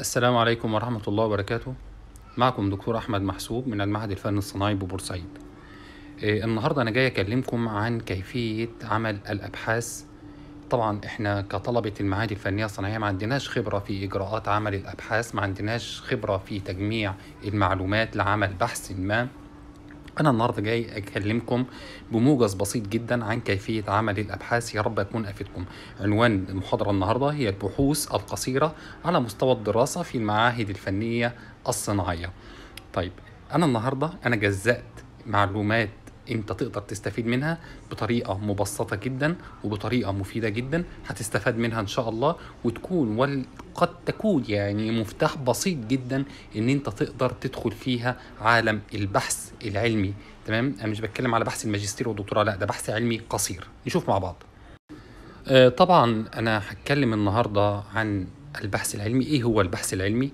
السلام عليكم ورحمة الله وبركاته معكم دكتور أحمد محسوب من المعهد الفني الصناعي ببورسعيد إيه، النهاردة أنا جاي أكلمكم عن كيفية عمل الأبحاث طبعا احنا كطلبة المعاهد الفنية الصناعية ما عندناش خبرة في إجراءات عمل الأبحاث ما عندناش خبرة في تجميع المعلومات لعمل بحث ما أنا النهاردة جاي أكلمكم بموجز بسيط جدا عن كيفية عمل الأبحاث يا رب أكون أفدتكم عنوان المحاضرة النهاردة هي البحوث القصيرة على مستوى الدراسة في المعاهد الفنية الصناعية طيب أنا النهاردة أنا جزأت معلومات انت تقدر تستفيد منها بطريقه مبسطه جدا وبطريقه مفيده جدا هتستفاد منها ان شاء الله وتكون وقد تكون يعني مفتاح بسيط جدا ان انت تقدر تدخل فيها عالم البحث العلمي تمام انا مش بتكلم على بحث الماجستير والدكتوراه لا ده بحث علمي قصير نشوف مع بعض آه، طبعا انا هتكلم النهارده عن البحث العلمي ايه هو البحث العلمي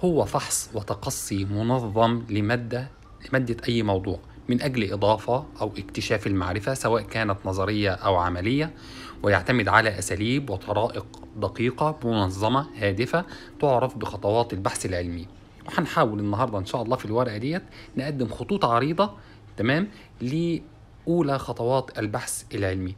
هو فحص وتقصي منظم لماده لماده اي موضوع من أجل إضافة أو اكتشاف المعرفة سواء كانت نظرية أو عملية ويعتمد على أساليب وطرائق دقيقة منظمة هادفة تعرف بخطوات البحث العلمي وهنحاول النهاردة إن شاء الله في الورقة ديت نقدم خطوط عريضة تمام لأولى خطوات البحث العلمي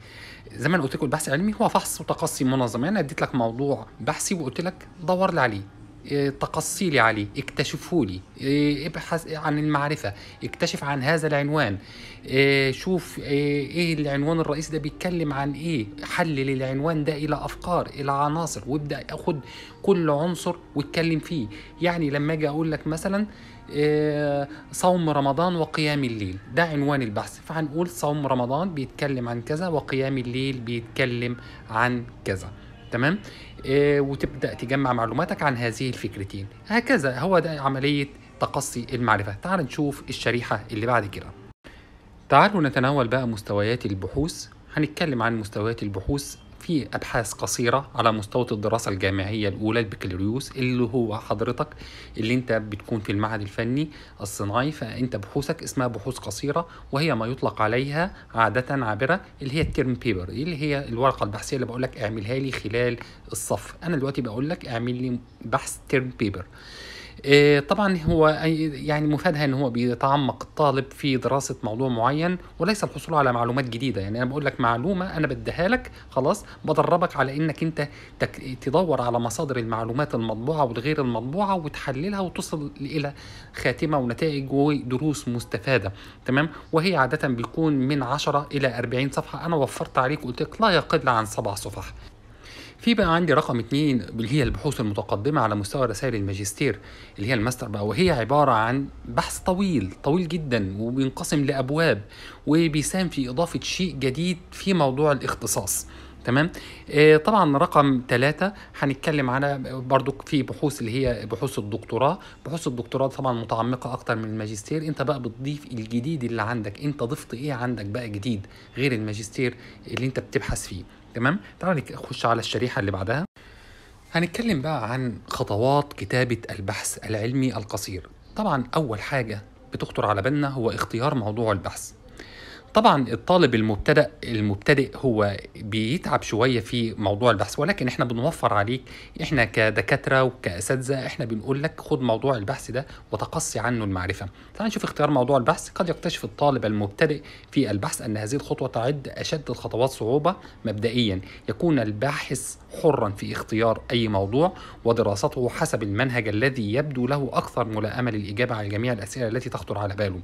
زي ما قلت لكم البحث العلمي هو فحص وتقصي منظم يعني اديت لك موضوع بحثي وقلت لك دور لي عليه إيه، تقصي لي عليه اكتشفوا لي إيه، ابحث عن المعرفة اكتشف عن هذا العنوان إيه، شوف ايه العنوان الرئيسي ده بيتكلم عن ايه حلل العنوان ده الى افكار الى عناصر وابدأ اخد كل عنصر واتكلم فيه يعني لما اجي اقول لك مثلا صوم رمضان وقيام الليل ده عنوان البحث فهنقول صوم رمضان بيتكلم عن كذا وقيام الليل بيتكلم عن كذا تمام آه، وتبدا تجمع معلوماتك عن هذه الفكرتين هكذا هو ده عمليه تقصي المعرفه تعال نشوف الشريحه اللي بعد كده تعالوا نتناول بقى مستويات البحوث هنتكلم عن مستويات البحوث في ابحاث قصيره على مستوى الدراسه الجامعيه الاولى البكالوريوس اللي هو حضرتك اللي انت بتكون في المعهد الفني الصناعي فانت بحوثك اسمها بحوث قصيره وهي ما يطلق عليها عاده عابره اللي هي الترم بيبر اللي هي الورقه البحثيه اللي بقول لك اعملها لي خلال الصف انا دلوقتي بقول لك اعمل لي بحث ترم بيبر إيه، طبعا هو يعني مفادها ان هو بيتعمق الطالب في دراسه موضوع معين وليس الحصول على معلومات جديده يعني انا بقول لك معلومه انا بديها لك خلاص بدربك على انك انت تدور على مصادر المعلومات المطبوعه والغير المطبوعه وتحللها وتصل الى خاتمه ونتائج ودروس مستفاده تمام وهي عاده بيكون من 10 الى 40 صفحه انا وفرت عليك وقلت لك لا يقل عن سبع صفح في بقى عندي رقم اتنين اللي هي البحوث المتقدمة على مستوى رسائل الماجستير اللي هي الماستر بقى وهي عبارة عن بحث طويل طويل جدا وبينقسم لأبواب وبيساهم في إضافة شيء جديد في موضوع الاختصاص تمام آه طبعا رقم ثلاثة هنتكلم على برضو في بحوث اللي هي بحوث الدكتوراه بحوث الدكتوراه طبعا متعمقة أكتر من الماجستير أنت بقى بتضيف الجديد اللي عندك أنت ضفت إيه عندك بقى جديد غير الماجستير اللي أنت بتبحث فيه تمام تعال نخش على الشريحه اللي بعدها هنتكلم بقى عن خطوات كتابه البحث العلمي القصير طبعا اول حاجه بتخطر على بالنا هو اختيار موضوع البحث طبعا الطالب المبتدئ المبتدئ هو بيتعب شويه في موضوع البحث ولكن احنا بنوفر عليك احنا كدكاتره وكاساتذه احنا بنقول لك خد موضوع البحث ده وتقصي عنه المعرفه تعال نشوف اختيار موضوع البحث قد يكتشف الطالب المبتدئ في البحث ان هذه الخطوه تعد اشد الخطوات صعوبه مبدئيا يكون الباحث حرا في اختيار أي موضوع ودراسته حسب المنهج الذي يبدو له أكثر ملائمة للإجابة على جميع الأسئلة التي تخطر على باله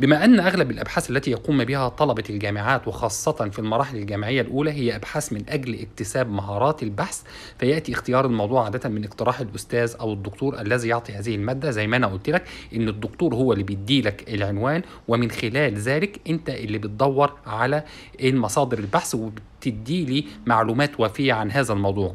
بما أن أغلب الأبحاث التي يقوم بها طلبة الجامعات وخاصة في المراحل الجامعية الأولى هي أبحاث من أجل اكتساب مهارات البحث فيأتي اختيار الموضوع عادة من اقتراح الأستاذ أو الدكتور الذي يعطي هذه المادة زي ما أنا قلت لك إن الدكتور هو اللي بيدي لك العنوان ومن خلال ذلك أنت اللي بتدور على إيه المصادر البحث وبت تدي لي معلومات وفية عن هذا الموضوع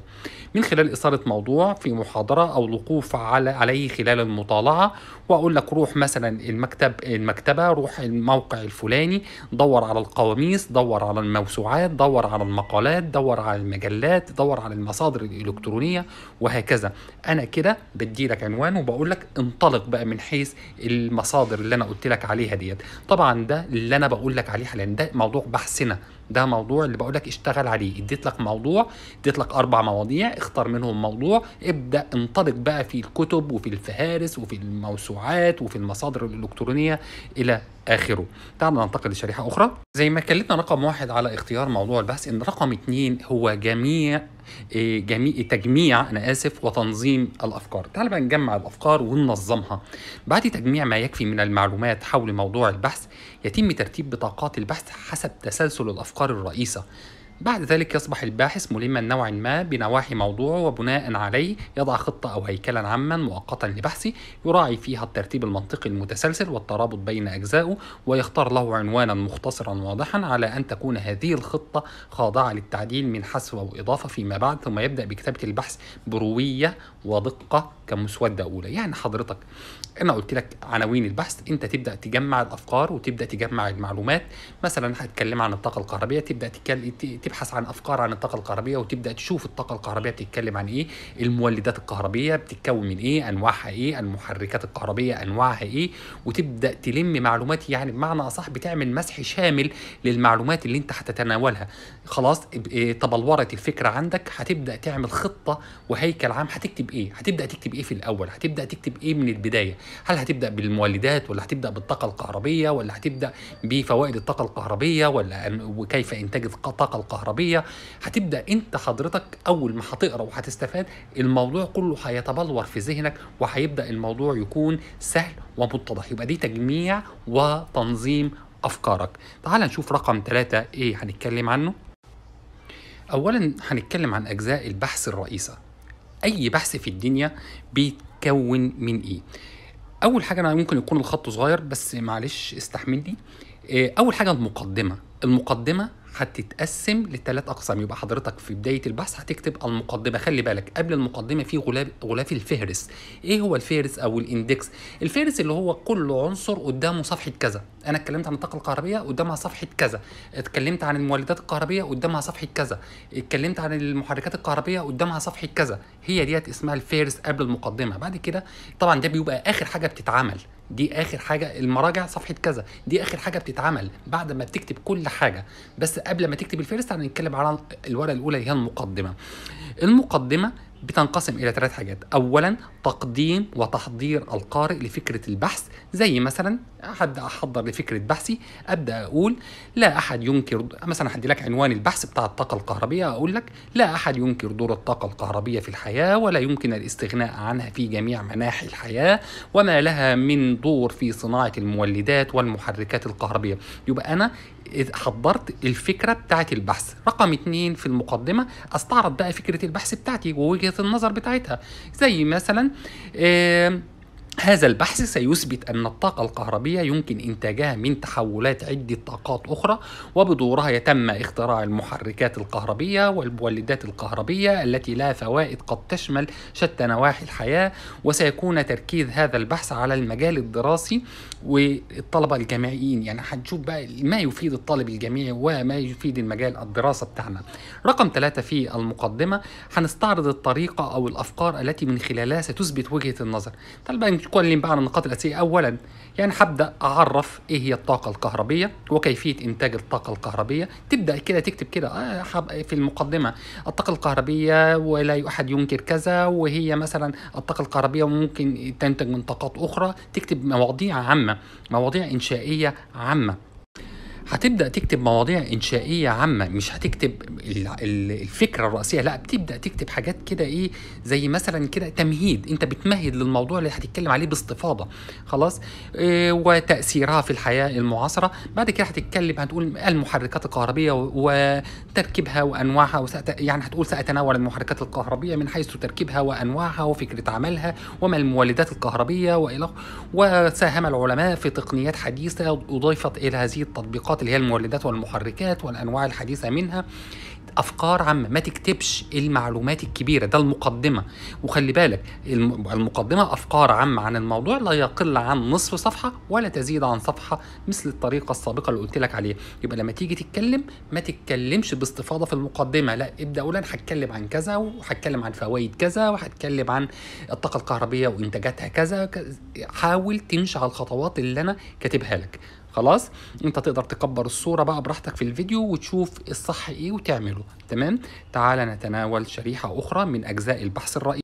من خلال إصالة موضوع في محاضرة أو الوقوف على عليه خلال المطالعة وأقول لك روح مثلا المكتب المكتبة روح الموقع الفلاني دور على القواميس دور على الموسوعات دور على المقالات دور على المجلات دور على المصادر الإلكترونية وهكذا أنا كده بدي لك عنوان وبقول لك انطلق بقى من حيث المصادر اللي أنا قلت لك عليها ديت طبعا ده اللي أنا بقول لك عليه حاليا ده موضوع بحثنا ده موضوع اللي بقول لك اشتغل عليه اديت لك موضوع اديت لك اربع مواضيع اختار منهم موضوع ابدا انطلق بقى في الكتب وفي الفهارس وفي الموسوعات وفي المصادر الالكترونيه الى اخره تعال ننتقل لشريحه اخرى زي ما كلمنا رقم واحد على اختيار موضوع البحث ان رقم اتنين هو جميع إيه، جميع تجميع انا اسف وتنظيم الافكار تعال بقى نجمع الافكار وننظمها بعد تجميع ما يكفي من المعلومات حول موضوع البحث يتم ترتيب بطاقات البحث حسب تسلسل الأفكار الرئيسة بعد ذلك يصبح الباحث ملما نوعا ما بنواحي موضوعه وبناء عليه يضع خطة أو هيكلا عاما مؤقتا لبحثه يراعي فيها الترتيب المنطقي المتسلسل والترابط بين أجزائه ويختار له عنوانا مختصرا واضحا على أن تكون هذه الخطة خاضعة للتعديل من حذف أو إضافة فيما بعد ثم يبدأ بكتابة البحث بروية ودقة كمسودة أولى يعني حضرتك انا قلت لك عناوين البحث انت تبدا تجمع الافكار وتبدا تجمع المعلومات مثلا هتكلم عن الطاقه الكهربيه تبدا تبحث عن افكار عن الطاقه الكهربيه وتبدا تشوف الطاقه الكهربيه بتتكلم عن ايه المولدات الكهربيه بتتكون من ايه انواعها ايه المحركات الكهربيه انواعها ايه وتبدا تلم معلومات يعني بمعنى اصح بتعمل مسح شامل للمعلومات اللي انت هتتناولها خلاص تبلورت إيه، الفكره عندك هتبدا تعمل خطه وهيكل عام هتكتب ايه هتبدا تكتب ايه في الاول هتبدا تكتب ايه من البدايه هل هتبدا بالمولدات ولا هتبدا بالطاقه الكهربيه ولا هتبدا بفوائد الطاقه الكهربيه ولا وكيف انتاج الطاقه الكهربيه هتبدا انت حضرتك اول ما هتقرا وهتستفاد الموضوع كله هيتبلور في ذهنك وهيبدا الموضوع يكون سهل ومتضح يبقى دي تجميع وتنظيم افكارك تعال نشوف رقم ثلاثة ايه هنتكلم عنه اولا هنتكلم عن اجزاء البحث الرئيسه اي بحث في الدنيا بيتكون من ايه اول حاجه انا ممكن يكون الخط صغير بس معلش استحملني آه، اول حاجه المقدمه المقدمه هتتقسم لثلاث اقسام يبقى حضرتك في بدايه البحث هتكتب المقدمه خلي بالك قبل المقدمه في غلاف غلاف الفهرس ايه هو الفهرس او الاندكس الفهرس اللي هو كل عنصر قدامه صفحه كذا انا اتكلمت عن الطاقه الكهربيه قدامها صفحه كذا اتكلمت عن المولدات الكهربيه قدامها صفحه كذا اتكلمت عن المحركات الكهربيه قدامها صفحه كذا هي ديت اسمها الفيرس قبل المقدمه بعد كده طبعا ده بيبقى اخر حاجه بتتعمل دي اخر حاجه المراجع صفحه كذا دي اخر حاجه بتتعمل بعد ما بتكتب كل حاجه بس قبل ما تكتب الفيرست هنتكلم على الورقه الاولى اللي هي المقدمه المقدمه بتنقسم إلى ثلاث حاجات أولا تقديم وتحضير القارئ لفكرة البحث زي مثلا أحد أحضر لفكرة بحثي أبدأ أقول لا أحد ينكر مثلا أحد لك عنوان البحث بتاع الطاقة الكهربية أقول لك لا أحد ينكر دور الطاقة الكهربية في الحياة ولا يمكن الاستغناء عنها في جميع مناحي الحياة وما لها من دور في صناعة المولدات والمحركات الكهربية يبقى أنا حضرت الفكره بتاعت البحث رقم اتنين في المقدمه استعرض بقى فكره البحث بتاعتي ووجهه النظر بتاعتها زي مثلا آه هذا البحث سيثبت أن الطاقة الكهربية يمكن إنتاجها من تحولات عدة طاقات أخرى وبدورها يتم اختراع المحركات الكهربية والمولدات الكهربية التي لها فوائد قد تشمل شتى نواحي الحياة وسيكون تركيز هذا البحث على المجال الدراسي والطلبة الجامعيين يعني هنشوف بقى ما يفيد الطالب الجامعي وما يفيد المجال الدراسة بتاعنا رقم ثلاثة في المقدمة هنستعرض الطريقة أو الأفكار التي من خلالها ستثبت وجهة النظر طالبا يكون اللي بعنا النقاط الأساسية أولا يعني حبدأ أعرف إيه هي الطاقة الكهربية وكيفية إنتاج الطاقة الكهربية تبدأ كده تكتب كده آه، في المقدمة الطاقة الكهربية ولا أحد ينكر كذا وهي مثلا الطاقة الكهربية ممكن تنتج من طاقات أخرى تكتب مواضيع عامة مواضيع إنشائية عامة هتبدا تكتب مواضيع انشائيه عامه مش هتكتب الفكره الرئيسيه لا بتبدا تكتب حاجات كده ايه زي مثلا كده تمهيد انت بتمهد للموضوع اللي هتتكلم عليه باستفاضه خلاص إيه وتاثيرها في الحياه المعاصره بعد كده هتتكلم هتقول المحركات الكهربيه وتركيبها وانواعها يعني هتقول ساتناول المحركات الكهربيه من حيث تركيبها وانواعها وفكره عملها وما المولدات الكهربيه والى وساهم العلماء في تقنيات حديثه اضيفت الى هذه التطبيقات الطاقات اللي هي المولدات والمحركات والانواع الحديثه منها افكار عامه ما تكتبش المعلومات الكبيره ده المقدمه وخلي بالك المقدمه افكار عامه عن الموضوع لا يقل عن نصف صفحه ولا تزيد عن صفحه مثل الطريقه السابقه اللي قلت لك عليها يبقى لما تيجي تتكلم ما تتكلمش باستفاضه في المقدمه لا ابدا اولا هتكلم عن كذا وهتكلم عن فوائد كذا وهتكلم عن الطاقه الكهربيه وانتاجاتها كذا حاول تمشي على الخطوات اللي انا كاتبها لك خلاص انت تقدر تكبر الصوره بقى براحتك في الفيديو وتشوف الصح ايه وتعمله تمام تعال نتناول شريحه اخرى من اجزاء البحث الرئيسي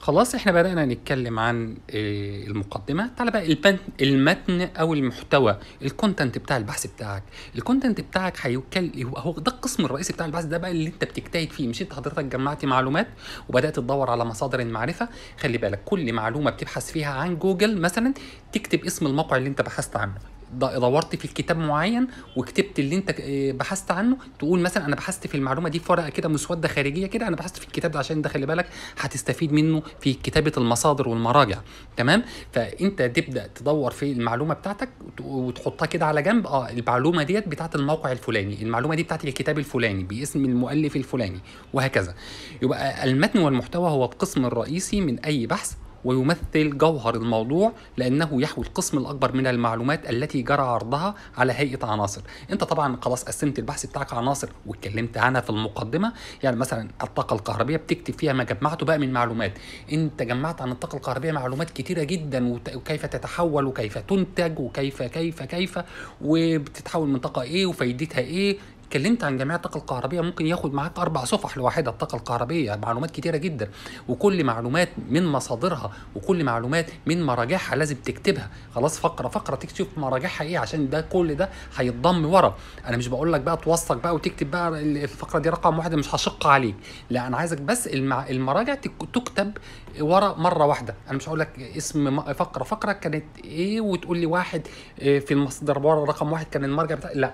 خلاص احنا بدأنا نتكلم عن آه، المقدمة تعالى بقى المتن او المحتوى الكونتنت بتاع البحث بتاعك الكونتنت بتاعك هيكل هو ده القسم الرئيسي بتاع البحث ده بقى اللي انت بتجتهد فيه مش انت حضرتك جمعت معلومات وبدأت تدور على مصادر المعرفة خلي بالك كل معلومة بتبحث فيها عن جوجل مثلا تكتب اسم الموقع اللي انت بحثت عنه دورت في الكتاب معين وكتبت اللي انت آه، بحثت عنه تقول مثلا انا بحثت في المعلومه دي في ورقه كده مسوده خارجيه كده انا بحثت في الكتاب ده عشان ده خلي بالك هتستفيد منه في كتابه المصادر والمراجع تمام فانت تبدا تدور في المعلومه بتاعتك وتحطها كده على جنب اه المعلومه ديت بتاعت الموقع الفلاني المعلومه دي بتاعت الكتاب الفلاني باسم المؤلف الفلاني وهكذا يبقى المتن والمحتوى هو القسم الرئيسي من اي بحث ويمثل جوهر الموضوع لأنه يحوي القسم الأكبر من المعلومات التي جرى عرضها على هيئة عناصر أنت طبعا خلاص قسمت البحث بتاعك عناصر واتكلمت عنها في المقدمة يعني مثلا الطاقة الكهربية بتكتب فيها ما جمعته بقى من معلومات أنت جمعت عن الطاقة الكهربية معلومات كتيرة جدا وكيف تتحول وكيف تنتج وكيف كيف كيف وبتتحول من طاقة إيه وفايدتها إيه اتكلمت عن جميع الطاقه الكهربيه ممكن ياخد معاك اربع صفح لوحدها الطاقه الكهربيه معلومات كتيره جدا وكل معلومات من مصادرها وكل معلومات من مراجعها لازم تكتبها خلاص فقره فقره تكتب مراجعها ايه عشان ده كل ده هيتضم ورا انا مش بقول لك بقى توثق بقى وتكتب بقى الفقره دي رقم واحد مش هشق عليك لا انا عايزك بس المراجع تكتب ورا مره واحده انا مش هقول لك اسم فقره فقره كانت ايه وتقول لي واحد آه، في المصدر ورا رقم واحد كان المرجع بتاع لا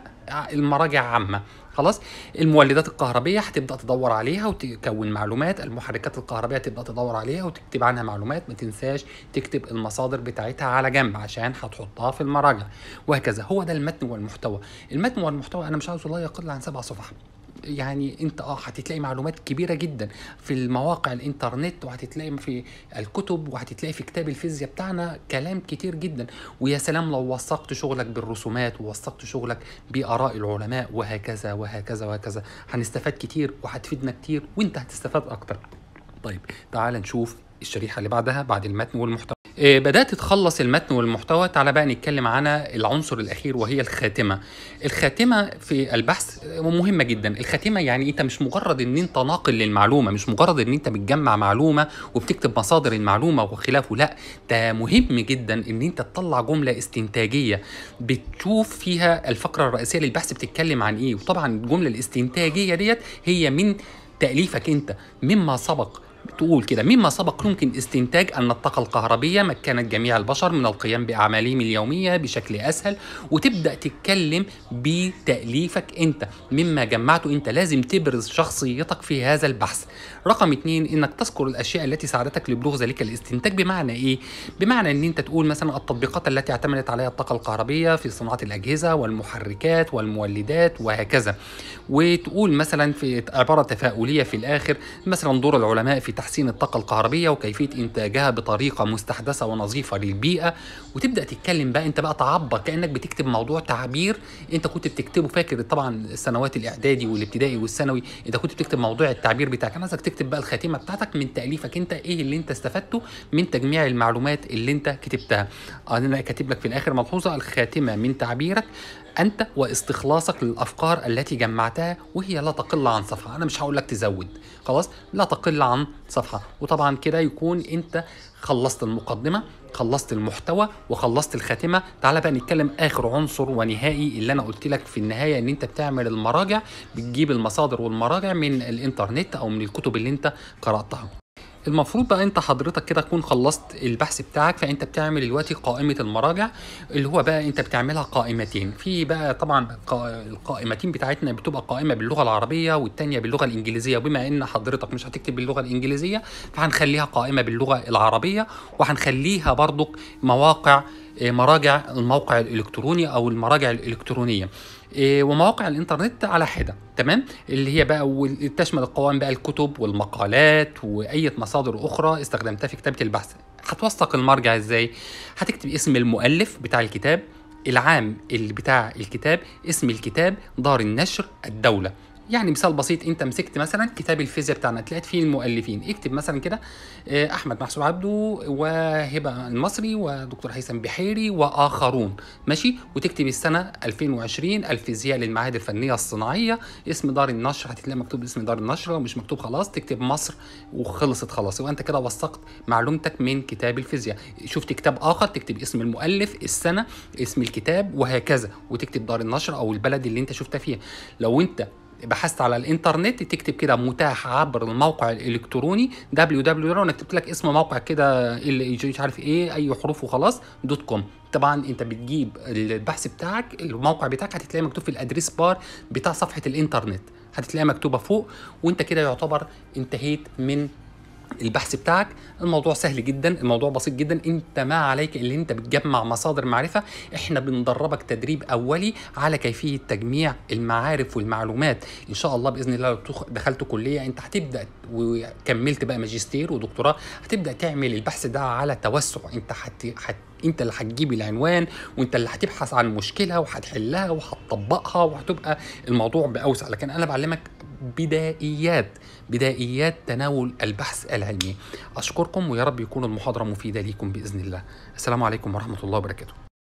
المراجع عامه خلاص المولدات الكهربيه هتبدا تدور عليها وتكون معلومات المحركات الكهربيه هتبدا تدور عليها وتكتب عنها معلومات ما تنساش تكتب المصادر بتاعتها على جنب عشان هتحطها في المراجع وهكذا هو ده المتن والمحتوى المتن والمحتوى انا مش عاوزه لا يقل عن سبع صفحات يعني انت اه هتتلاقي معلومات كبيره جدا في المواقع الانترنت وهتتلاقي في الكتب وهتتلاقي في كتاب الفيزياء بتاعنا كلام كتير جدا ويا سلام لو وثقت شغلك بالرسومات ووثقت شغلك باراء العلماء وهكذا وهكذا وهكذا هنستفاد كتير وهتفيدنا كتير وانت هتستفاد اكتر طيب تعال نشوف الشريحه اللي بعدها بعد المتن والمحتوى آه، بدأت تخلص المتن والمحتوى تعالى بقى نتكلم عن العنصر الأخير وهي الخاتمة الخاتمة في البحث مهمة جدا الخاتمة يعني إيه؟ أنت مش مجرد أن أنت ناقل للمعلومة مش مجرد أن أنت بتجمع معلومة وبتكتب مصادر المعلومة وخلافه لا ده مهم جدا أن أنت تطلع جملة استنتاجية بتشوف فيها الفقرة الرئيسية للبحث بتتكلم عن إيه وطبعا الجملة الاستنتاجية ديت هي من تأليفك أنت مما سبق تقول كده مما سبق يمكن استنتاج أن الطاقة الكهربية مكنت جميع البشر من القيام بأعمالهم اليومية بشكل أسهل وتبدأ تتكلم بتأليفك أنت مما جمعته أنت لازم تبرز شخصيتك في هذا البحث رقم اثنين أنك تذكر الأشياء التي ساعدتك لبلوغ ذلك الاستنتاج بمعنى إيه؟ بمعنى أن أنت تقول مثلا التطبيقات التي اعتمدت عليها الطاقة الكهربية في صناعة الأجهزة والمحركات والمولدات وهكذا وتقول مثلا في عبارة تفاؤلية في الآخر مثلا دور العلماء في تحسين تحسين الطاقة الكهربية وكيفية إنتاجها بطريقة مستحدثة ونظيفة للبيئة وتبدأ تتكلم بقى أنت بقى تعبر كأنك بتكتب موضوع تعبير أنت كنت بتكتبه فاكر طبعا السنوات الإعدادي والابتدائي والثانوي أنت كنت بتكتب موضوع التعبير بتاعك أنا عايزك تكتب بقى الخاتمة بتاعتك من تأليفك أنت إيه اللي أنت استفدته من تجميع المعلومات اللي أنت كتبتها أنا كاتب لك في الآخر ملحوظة الخاتمة من تعبيرك أنت واستخلاصك للأفكار التي جمعتها وهي لا تقل عن صفحة أنا مش هقول لك تزود خلاص لا تقل عن صفحة صفحه وطبعا كده يكون انت خلصت المقدمه خلصت المحتوى وخلصت الخاتمه تعال بقى نتكلم اخر عنصر ونهائي اللي انا قلت لك في النهايه ان انت بتعمل المراجع بتجيب المصادر والمراجع من الانترنت او من الكتب اللي انت قراتها المفروض بقى انت حضرتك كده تكون خلصت البحث بتاعك فانت بتعمل دلوقتي قائمه المراجع اللي هو بقى انت بتعملها قائمتين في بقى طبعا القائمتين بتاعتنا بتبقى قائمه باللغه العربيه والثانيه باللغه الانجليزيه وبما ان حضرتك مش هتكتب باللغه الانجليزيه فهنخليها قائمه باللغه العربيه وهنخليها برضو مواقع آه، مراجع الموقع الالكتروني او المراجع الالكترونيه إيه، ومواقع الانترنت على حده تمام اللي هي بقى تشمل القوائم بقى الكتب والمقالات واي مصادر اخرى استخدمتها في كتابه البحث هتوثق المرجع ازاي هتكتب اسم المؤلف بتاع الكتاب العام اللي بتاع الكتاب اسم الكتاب دار النشر الدوله يعني مثال بسيط انت مسكت مثلا كتاب الفيزياء بتاعنا طلعت فيه المؤلفين اكتب مثلا كده آه، احمد محسوب عبده وهبه المصري ودكتور هيثم بحيري واخرون ماشي وتكتب السنه 2020 الفيزياء للمعاهد الفنيه الصناعيه اسم دار النشر هتلاقي مكتوب اسم دار النشر ومش مش مكتوب خلاص تكتب مصر وخلصت خلاص يبقى انت كده وثقت معلومتك من كتاب الفيزياء شفت كتاب اخر تكتب اسم المؤلف السنه اسم الكتاب وهكذا وتكتب دار النشر او البلد اللي انت شفتها فيها لو انت بحثت على الانترنت تكتب كده متاح عبر الموقع الالكتروني www انا كتبت لك اسم موقع كده اللي مش عارف ايه اي حروف وخلاص دوت كوم طبعا انت بتجيب البحث بتاعك الموقع بتاعك هتلاقيه مكتوب في الادريس بار بتاع صفحه الانترنت هتلاقيها مكتوبه فوق وانت كده يعتبر انتهيت من البحث بتاعك الموضوع سهل جدا الموضوع بسيط جدا انت ما عليك اللي انت بتجمع مصادر معرفه احنا بندربك تدريب اولي على كيفيه تجميع المعارف والمعلومات ان شاء الله باذن الله لو دخلت كليه انت هتبدا وكملت بقى ماجستير ودكتوراه هتبدا تعمل البحث ده على توسع انت حت... حت... انت اللي هتجيب العنوان وانت اللي هتبحث عن مشكله وهتحلها وهتطبقها وهتبقى الموضوع باوسع لكن انا بعلمك بدائيات بدائيات تناول البحث العلمي أشكركم ويا رب يكون المحاضرة مفيدة لكم بإذن الله السلام عليكم ورحمة الله وبركاته